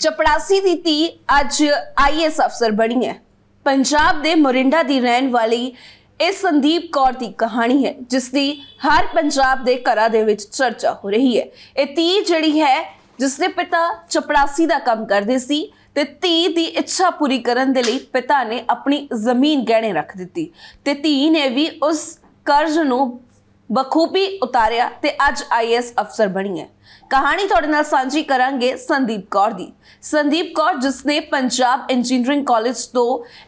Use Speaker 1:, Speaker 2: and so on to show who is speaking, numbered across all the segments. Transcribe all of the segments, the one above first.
Speaker 1: ਚਪੜਾਸੀ ਦੀ ਧੀ ਅੱਜ ਆਈਐਸ ਅਫਸਰ ਬਣੀ ਹੈ ਪੰਜਾਬ ਦੇ ਮੋਰਿੰਡਾ ਦੀ ਰਹਿਣ ਵਾਲੀ ਇਹ ਸੰਦੀਪ ਕੌਰ ਦੀ ਕਹਾਣੀ ਹੈ ਜਿਸ ਦੀ ਹਰ ਪੰਜਾਬ ਦੇ ਘਰਾਂ ਦੇ ਵਿੱਚ ਚਰਚਾ ਹੋ ਰਹੀ ਹੈ ਇਹ ਧੀ ਜਿਹੜੀ ਹੈ ਜਿਸ ਦੇ ਪਿਤਾ ਚਪੜਾਸੀ ਦਾ ਕੰਮ ਕਰਦੇ ਸੀ ਤੇ ਧੀ ਦੀ ਇੱਛਾ ਪੂਰੀ ਕਰਨ ਦੇ ਲਈ ਪਿਤਾ ਨੇ ਆਪਣੀ ਜ਼ਮੀਨ ਗਹਿਣੇ ਰੱਖ ਦਿੱਤੀ ਤੇ ਧੀ ਨੇ ਵੀ ਉਸ ਕਰਜ਼ ਨੂੰ ਬਖੂਬੀ ਉਤਾਰਿਆ ਤੇ ਅੱਜ ਆਈਐਸ ਅਫਸਰ ਬਣੀ ਹੈ ਕਹਾਣੀ ਤੁਹਾਡੇ ਨਾਲ ਸਾਂਝੀ ਕਰਾਂਗੇ ਸੰਦੀਪ ਕੌਰ ਦੀ ਸੰਦੀਪ ਕੌਰ ਜਿਸ ਨੇ ਪੰਜਾਬ ਇੰਜੀਨੀਅਰਿੰਗ ਕਾਲਜ ਤੋਂ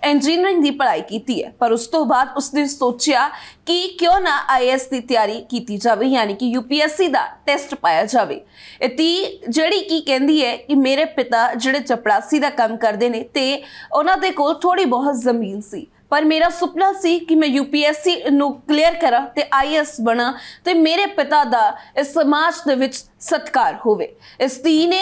Speaker 1: ਇੰਜੀਨੀਅਰਿੰਗ ਦੀ ਪੜ੍ਹਾਈ ਕੀਤੀ ਹੈ ਪਰ ਉਸ ਤੋਂ ਬਾਅਦ ਉਸਨੇ ਸੋਚਿਆ ਕਿ ਕਿਉਂ ਨਾ ਆਈਐਸ ਦੀ ਤਿਆਰੀ ਕੀਤੀ ਜਾਵੇ ਯਾਨੀ ਕਿ ਯੂਪੀਐਸਸੀ ਦਾ ਟੈਸਟ ਪਾਇਆ ਜਾਵੇ ਇਤੀ ਜਿਹੜੀ ਕੀ ਕਹਿੰਦੀ ਹੈ ਕਿ ਮੇਰੇ ਪਿਤਾ ਜਿਹੜੇ ਚਪੜਾਸੀ ਦਾ ਕੰਮ ਕਰਦੇ ਨੇ ਤੇ ਉਹਨਾਂ ਦੇ ਕੋਲ ਥੋੜੀ ਬਹੁਤ ਜ਼ਮੀਨ ਸੀ ਪਰ ਮੇਰਾ ਸੁਪਨਾ ਸੀ ਕਿ ਮੈਂ ਯੂਪੀਐਸਸੀ ਨੂੰ ਕਲੀਅਰ ਕਰਾਂ ਤੇ ਆਈਐਸ ਬਣਾ ਤੇ ਮੇਰੇ ਪਿਤਾ ਦਾ ਇਸ ਸਮਾਜ ਦੇ ਵਿੱਚ ਸਤਕਾਰ ਹੋਵੇ ਇਸ ਧੀ ਨੇ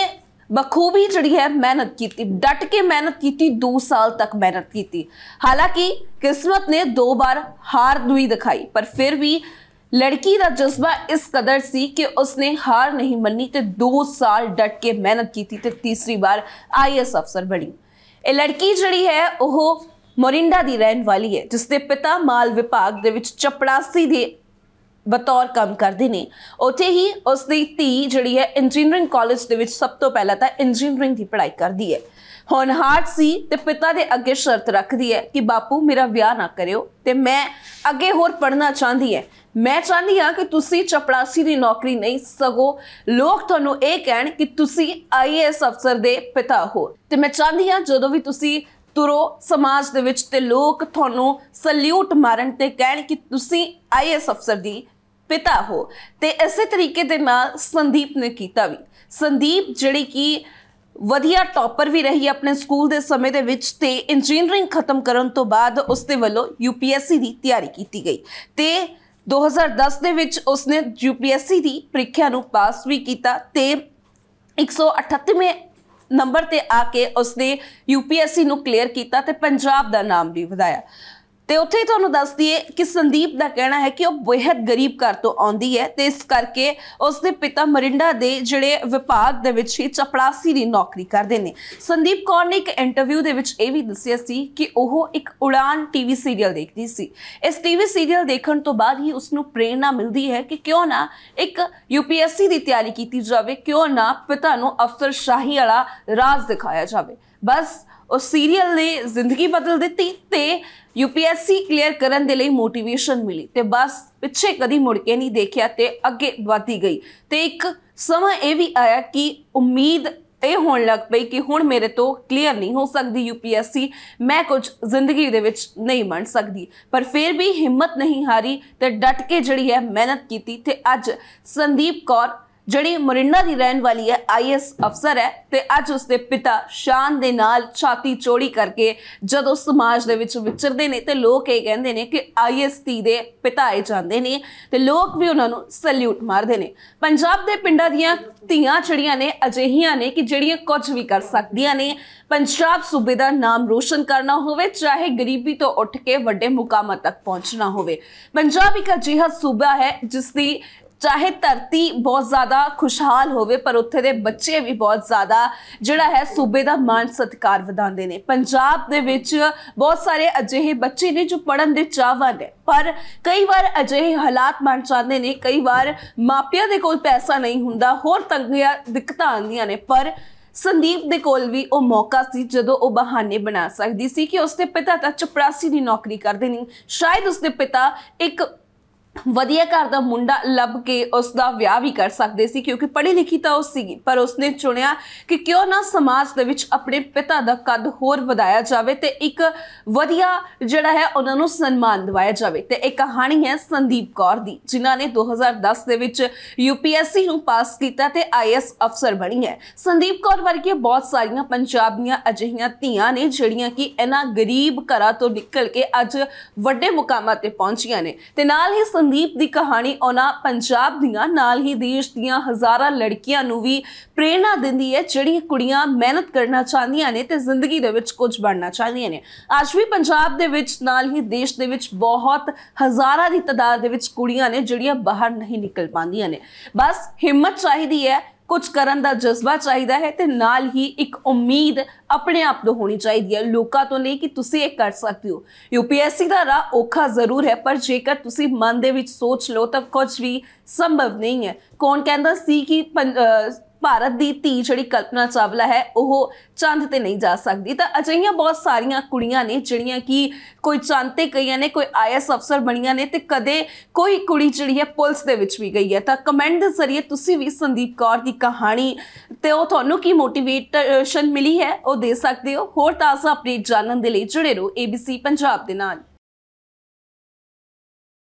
Speaker 1: ਬਖੂਬੀ ਜਿਹੜੀ ਹੈ ਮਿਹਨਤ ਕੀਤੀ ਡਟ ਕੇ ਮਿਹਨਤ ਕੀਤੀ 2 ਸਾਲ ਤੱਕ ਮਿਹਨਤ ਕੀਤੀ ਹਾਲਾਂਕਿ ਕਿਸਮਤ ਨੇ ਦੋ ਵਾਰ ਹਾਰ ਦੂਈ ਦਿਖਾਈ ਪਰ ਫਿਰ ਵੀ ਲੜਕੀ ਦਾ ਜਜ਼ਬਾ ਇਸ ਕਦਰ ਸੀ ਕਿ ਉਸਨੇ ਹਾਰ ਨਹੀਂ ਮੰਨੀ ਤੇ 2 ਸਾਲ ਡਟ ਕੇ ਮਿਹਨਤ ਕੀਤੀ ਤੇ ਤੀਸਰੀ ਵਾਰ ਆਈਐਸ ਅਫਸਰ ਬਣੀ ਇਹ ਲੜਕੀ ਜਿਹੜੀ ਹੈ ਉਹ ਮੋਰਿੰਡਾ ਦੀ ਰਹਿਣ ਵਾਲੀ ਹੈ ਜਿਸ ਦੇ ਪਿਤਾ ਮਾਲ ਵਿਭਾਗ ਦੇ ਵਿੱਚ ਚਪੜਾਸੀ ਦੇ ਬਤੌਰ ਕੰਮ ਕਰਦੇ ਨੇ ਉੱਥੇ ਹੀ ਉਸ ਦੀ ਧੀ ਜਿਹੜੀ ਹੈ ਇੰਜੀਨੀਅਰਿੰਗ ਕਾਲਜ ਦੇ ਵਿੱਚ ਸਭ ਤੋਂ ਪਹਿਲਾਂ ਤਾਂ ਇੰਜੀਨੀਅਰਿੰਗ ਦੀ ਪੜ੍ਹਾਈ ਕਰਦੀ ਹੈ ਹਾਰਟ ਸੀ ਤੇ ਪਿਤਾ ਦੇ ਅੱਗੇ ਸ਼ਰਤ ਰੱਖਦੀ ਹੈ ਕਿ ਬਾਪੂ ਮੇਰਾ ਵਿਆਹ ਨਾ ਕਰਿਓ ਤੇ ਮੈਂ ਅੱਗੇ ਹੋਰ ਪੜ੍ਹਨਾ ਚਾਹੁੰਦੀ ਹੈ ਮੈਂ ਚਾਹੁੰਦੀ ਹਾਂ ਕਿ ਤੁਸੀਂ ਚਪੜਾਸੀ ਦੀ ਨੌਕਰੀ ਨਹੀਂ ਸਗੋ ਲੋਕ ਤੁਹਾਨੂੰ ਇਹ ਕਹਿਣ ਕਿ ਤੁਸੀਂ ਆਈਐਸ ਅਫਸਰ ਦੇ ਪਿਤਾ ਹੋ ਤੇ ਮੈਂ ਚਾਹੁੰਦੀ ਹਾਂ ਜਦੋਂ ਵੀ ਤੁਸੀਂ ਤੁਰੋ ਸਮਾਜ ਦੇ ਵਿੱਚ ਤੇ ਲੋਕ ਤੁਹਾਨੂੰ ਸਲੂਟ ਮਾਰਨ ਤੇ ਕਹਿਣ ਕਿ ਤੁਸੀਂ ਆਈਐਸ ਅਫਸਰ ਦੀ ਪਿਤਾ ਹੋ ਤੇ ਇਸੇ ਤਰੀਕੇ ਦੇ ਨਾਲ ਸੰਦੀਪ ਨੇ ਕੀਤਾ ਵੀ ਸੰਦੀਪ ਜਿਹੜੀ ਕਿ ਵਧੀਆ ਟੌਪਰ ਵੀ ਰਹੀ ਆਪਣੇ ਸਕੂਲ ਦੇ ਸਮੇਂ ਦੇ ਵਿੱਚ ਤੇ ਇੰਜੀਨੀਅਰਿੰਗ ਖਤਮ ਕਰਨ ਤੋਂ ਬਾਅਦ ਉਸ ਦੇ ਵੱਲੋਂ ਯੂਪੀਐਸਸੀ ਦੀ ਤਿਆਰੀ ਕੀਤੀ ਗਈ ਤੇ 2010 ਦੇ ਵਿੱਚ ਉਸਨੇ ਯੂਪੀਐਸਸੀ ਦੀ ਪ੍ਰੀਖਿਆ ਨੂੰ ਪਾਸ ਵੀ ਕੀਤਾ ਤੇ 138ਵੇਂ ਨੰਬਰ ਤੇ ਆ ਕੇ ਉਸਨੇ ਯੂਪੀਐਸਸੀ ਨੂੰ ਕਲੀਅਰ ਕੀਤਾ ਤੇ ਪੰਜਾਬ ਦਾ ਨਾਮ ਵੀ ਵਧਾਇਆ ਤੇ ਉੱਥੇ ਤੁਹਾਨੂੰ ਦੱਸ ਦਈਏ ਕਿ ਸੰਦੀਪ ਦਾ ਕਹਿਣਾ ਹੈ ਕਿ ਉਹ ਬਹੁਤ ਗਰੀਬ ਘਰ ਤੋਂ ਆਉਂਦੀ ਹੈ ਤੇ ਇਸ ਕਰਕੇ ਉਸ ਦੇ ਪਿਤਾ ਮਰਿੰਡਾ ਦੇ ਜਿਹੜੇ ਵਿਭਾਗ ਦੇ ਵਿੱਚ ਹੀ ਚਪੜਾਸੀ ਦੀ ਨੌਕਰੀ ਕਰਦੇ ਨੇ ਸੰਦੀਪ ਕੌਰ ਨੇ ਇੱਕ ਇੰਟਰਵਿਊ ਦੇ ਵਿੱਚ ਇਹ ਵੀ ਦੱਸਿਆ ਸੀ ਕਿ ਉਹ ਇੱਕ ਉਡਾਨ ਟੀਵੀ ਸੀਰੀਅਲ ਦੇਖਦੀ ਸੀ ਇਸ ਟੀਵੀ ਸੀਰੀਅਲ ਦੇਖਣ ਤੋਂ ਬਾਅਦ ਹੀ ਉਸ ਨੂੰ ਪ੍ਰੇਰਣਾ ਮਿਲਦੀ ਹੈ ਕਿ ਕਿਉਂ ਨਾ ਇੱਕ ਯੂਪੀਐਸਸੀ ਦੀ ਤਿਆਰੀ ਕੀਤੀ ਜਾਵੇ ਕਿਉਂ ਨਾ ਪਿਤਾ ਨੂੰ ਅਫਸਰ ਸ਼ਾਹੀ ਵਾਲਾ ਰਾਜ ਦਿਖਾਇਆ ਜਾਵੇ ਬਸ ਉਸ ਸੀਰੀਅਲ ਨੇ ਜ਼ਿੰਦਗੀ ਬਦਲ ਦਿੱਤੀ ਤੇ ਯੂਪੀਐਸਸੀ ਕਲੀਅਰ ਕਰਨ ਦੇ ਲਈ ਮੋਟੀਵੇਸ਼ਨ ਮਿਲੀ ਤੇ ਬਸ ਪਿੱਛੇ ਕਦੀ ਮੁੜ ਕੇ ਨਹੀਂ ਦੇਖਿਆ ਤੇ ਅੱਗੇ ਵਧਦੀ ਗਈ ਤੇ ਇੱਕ ਸਮਾਂ ਇਹ ਵੀ ਆਇਆ ਕਿ ਉਮੀਦ ਇਹ ਹੋਣ ਲੱਗ ਪਈ ਕਿ ਹੁਣ ਮੇਰੇ ਤੋਂ ਕਲੀਅਰ ਨਹੀਂ ਹੋ ਸਕਦੀ ਯੂਪੀਐਸਸੀ ਮੈਂ ਕੁਝ ਜ਼ਿੰਦਗੀ ਦੇ ਵਿੱਚ ਨਹੀਂ ਬਣ ਸਕਦੀ ਪਰ ਫਿਰ ਵੀ ਹਿੰਮਤ ਨਹੀਂ ਹਾਰੀ ਤੇ ਡਟ ਕੇ ਜਿਹੜੀ ਹੈ ਮਿਹਨਤ ਕੀਤੀ ਤੇ ਅੱਜ ਸੰਦੀਪ ਕੌਰ ਜਿਹੜੀ ਮੋਰਿੰਡਾ ਦੀ ਰਹਿਣ ਵਾਲੀ ਹੈ ਆਈਐਸ ਅਫਸਰ ਹੈ ਤੇ ਅੱਜ ਉਸਦੇ ਪਿਤਾ ਸ਼ਾਨ ਦੇ ਨਾਲ ਛਾਤੀ ਚੋੜੀ ਕਰਕੇ ਜਦੋਂ ਸਮਾਜ ਦੇ ਵਿੱਚ ਵਿਚਰਦੇ ਨੇ ਤੇ ਲੋਕ ਇਹ ਕਹਿੰਦੇ ਨੇ ਕਿ ਆਈਐਸ ਤੀ ਦੇ ਪਿਤਾਏ ਜਾਂਦੇ ਨੇ ਤੇ ਲੋਕ ਵੀ ਉਹਨਾਂ ਨੂੰ ਸਲੂਟ ਮਾਰਦੇ ਨੇ ਪੰਜਾਬ ਦੇ ਪਿੰਡਾਂ ਦੀਆਂ ਧੀਆਂ ਛੜੀਆਂ ਨੇ ਅਜਿਹੀਆਂ ਨੇ ਕਿ ਜਿਹੜੀਆਂ ਕੁਝ ਵੀ ਕਰ ਸਕਦੀਆਂ ਨੇ ਪੰਜਾਬ ਸੂਬੇ ਦਾ ਨਾਮ ਰੋਸ਼ਨ ਕਰਨਾ ਹੋਵੇ ਚਾਹੇ ਗਰੀਬੀ ਤੋਂ ਉੱਠ ਕੇ ਵੱਡੇ ਮੁਕਾਮਾਂ ਤੱਕ ਪਹੁੰਚਣਾ ਹੋਵੇ ਪੰਜਾਬ ਇੱਕ ਅਜਿਹਾ ਸੂਬਾ ਹੈ ਜਿਸ ਦੀ ਚਾਹੇ ਧਰਤੀ ਬਹੁਤ ਜ਼ਿਆਦਾ ਖੁਸ਼ਹਾਲ ਹੋਵੇ ਪਰ ਉੱਥੇ ਦੇ ਬੱਚੇ ਵੀ ਬਹੁਤ ਜ਼ਿਆਦਾ ਜਿਹੜਾ ਹੈ ਸੂਬੇ ਦਾ ਮਾਣ ਸਤਕਾਰ ਵਧਾਉਂਦੇ ਨੇ ਪੰਜਾਬ ਦੇ ਵਿੱਚ ਬਹੁਤ ਸਾਰੇ ਅਜਿਹੇ ਬੱਚੇ ਨੇ ਜੋ ਪੜਨ ਦੇ ਚਾਹਵਾਨ ਨੇ ਪਰ ਕਈ ਵਾਰ ਅਜਿਹੇ ਹਾਲਾਤ ਬਣ ਜਾਂਦੇ ਨੇ ਕਈ ਵਾਰ ਮਾਪਿਆਂ ਦੇ ਕੋਲ ਪੈਸਾ ਨਹੀਂ ਹੁੰਦਾ ਹੋਰ ਤੰਗੀਆਂ ਦਿੱਕਤਾਂ ਆਉਂਦੀਆਂ ਨੇ ਪਰ ਸੰਦੀਪ ਦੇ ਕੋਲ ਵੀ ਉਹ ਮੌਕਾ ਸੀ ਜਦੋਂ ਉਹ ਬਹਾਨੇ ਬਣਾ ਸਕਦੀ ਸੀ ਕਿ ਉਸਦੇ ਪਿਤਾ ਤਾਂ ਚਪੜਾਸੀ ਦੀ ਨੌਕਰੀ ਕਰਦੇ ਨਹੀਂ ਸ਼ਾਇਦ ਉਸਦੇ ਪਿਤਾ ਇੱਕ ਵਧੀਆ ਘਰ ਦਾ ਮੁੰਡਾ ਲੱਭ ਕੇ ਉਸ ਦਾ ਵਿਆਹ ਵੀ ਕਰ ਸਕਦੇ ਸੀ ਕਿਉਂਕਿ ਪੜ੍ਹੀ ਲਿਖੀ ਤਾਂ ਉਸ ਸੀ ਪਰ ਉਸਨੇ ਚੁਣਿਆ ਕਿ ਕਿਉਂ ਨਾ ਸਮਾਜ ਦੇ ਵਿੱਚ ਆਪਣੇ ਪਿਤਾ ਦਾ ਕੱਦ ਹੋਰ ਵਧਾਇਆ ਜਾਵੇ ਤੇ ਇੱਕ ਵਧੀਆ ਜਿਹੜਾ ਹੈ ਉਹਨਾਂ ਨੂੰ ਸਨਮਾਨ ਦਿਵਾਇਆ ਜਾਵੇ ਤੇ ਇੱਕ ਕਹਾਣੀ ਹੈ ਸੰਦੀਪ ਕੌਰ ਦੀ ਜਿਨ੍ਹਾਂ ਨੇ 2010 ਦੇ ਵਿੱਚ ਯੂਪੀਐਸਸੀ ਨੂੰ ਪਾਸ ਕੀਤਾ ਤੇ ਆਈਐਸ ਅਫਸਰ ਬਣੀ ਹੈ ਸੰਦੀਪ ਕੌਰ ਵਰਗੇ ਬਹੁਤ ਸਾਰੀਆਂ ਪੰਜਾਬ ਦੀਆਂ ਅਜਿਹੀਆਂ ਧੀਆਂ ਨੇ ਜਿਹੜੀਆਂ ਕਿ ਇਹਨਾਂ ਗਰੀਬ ਘਰਾਂ ਤੋਂ ਨਿਕਲ ਕੇ ਅੱਜ ਵੱਡੇ ਮੁਕਾਮਾਂ ਤੇ ਪਹੁੰਚੀਆਂ ਨੇ ਤੇ ਨਾਲ ਹੀ ਸੰਦੀਪ ਦੀ ਕਹਾਣੀ ਉਹਨਾਂ ਪੰਜਾਬ ਦੀਆਂ ਨਾਲ ਹੀ ਦੇਸ਼ ਦੀਆਂ ਹਜ਼ਾਰਾਂ ਲੜਕੀਆਂ ਨੂੰ ਵੀ ਪ੍ਰੇਰਣਾ ਦਿੰਦੀ ਹੈ ਜਿਹੜੀਆਂ ਕੁੜੀਆਂ ਮਿਹਨਤ ਕਰਨਾ ਚਾਹੁੰਦੀਆਂ ਨੇ ਤੇ ਜ਼ਿੰਦਗੀ ਦੇ ਵਿੱਚ ਕੁਝ ਬਣਨਾ ਚਾਹੁੰਦੀਆਂ ਨੇ ਅੱਜ ਵੀ ਪੰਜਾਬ ਦੇ ਵਿੱਚ ਨਾਲ ਹੀ ਦੇਸ਼ ਦੇ ਵਿੱਚ ਬਹੁਤ ਹਜ਼ਾਰਾਂ ਦੀ ਤਦਾਦ ਦੇ ਵਿੱਚ ਕੁੜੀਆਂ ਨੇ ਜਿਹੜੀਆਂ ਬਾਹਰ ਨਹੀਂ ਨਿਕਲ ਪਾਉਂਦੀਆਂ ਨੇ ਬਸ ਹਿੰਮਤ ਚਾਹੀਦੀ ਹੈ ਕੁਝ ਕਰਨ ਦਾ ਜਜ਼ਬਾ ਚਾਹੀਦਾ ਹੈ ਤੇ ਨਾਲ ਹੀ ਇੱਕ ਉਮੀਦ ਆਪਣੇ ਆਪ ਤੋਂ ਹੋਣੀ ਚਾਹੀਦੀ ਹੈ ਲੋਕਾਂ ਤੋਂ ਨਹੀਂ ਕਿ ਤੁਸੀਂ ਇਹ ਕਰ ਸਕਦੇ ਹੋ ਯੂਪੀਐਸਸੀ ਦਾ ਰਾਹ ਔਖਾ ਜ਼ਰੂਰ ਹੈ ਪਰ ਜੇਕਰ ਤੁਸੀਂ ਮਨ ਦੇ ਵਿੱਚ ਸੋਚ ਲਓ ਤਾਂ ਕੁਝ ਵੀ ਸੰਭਵ ਨਹੀਂ ਹੈ ਕੌਣ ਕਹਿੰਦਾ ਸੀ ਕਿ ਭਾਰਤ ਦੀ ਧੀ ਜਿਹੜੀ ਕਲਪਨਾ ਚਾਵਲਾ ਹੈ ਉਹ ਚੰਦ ਤੇ ਨਹੀਂ ਜਾ ਸਕਦੀ ਤਾਂ ਅਜਈਆਂ ਬਹੁਤ ਸਾਰੀਆਂ ਕੁੜੀਆਂ ਨੇ ਜਿਹੜੀਆਂ ਕਿ ਕੋਈ ਚੰਦ ਤੇ ਗਈਆਂ ਨੇ ਕੋਈ ਆਈਐਸ ਅਫਸਰ ਬਣੀਆਂ ਨੇ ਤੇ ਕਦੇ ਕੋਈ ਕੁੜੀ ਜਿਹੜੀ ਹੈ ਪੁਲਿਸ ਦੇ ਵਿੱਚ ਵੀ ਗਈ ਹੈ ਤਾਂ ਕਮੈਂਟ ਦੇ ਜ਼ਰੀਏ ਤੁਸੀਂ ਵੀ ਸੰਦੀਪ ਕੌਰ ਦੀ ਕਹਾਣੀ ਤੇ ਉਹ ਤੁਹਾਨੂੰ ਕੀ ਮੋਟੀਵੇਸ਼ਨ ਮਿਲੀ ਹੈ ਉਹ ਦੇ ਸਕਦੇ ਹੋ ਹੋਰ ਤਾਜ਼ਾ ਅਪਡੇਟ ਜਾਣਨ ਦੇ ਲਈ ਜੁੜੇ ਰਹੋ ABC ਪੰਜਾਬ ਦੇ ਨਾਲ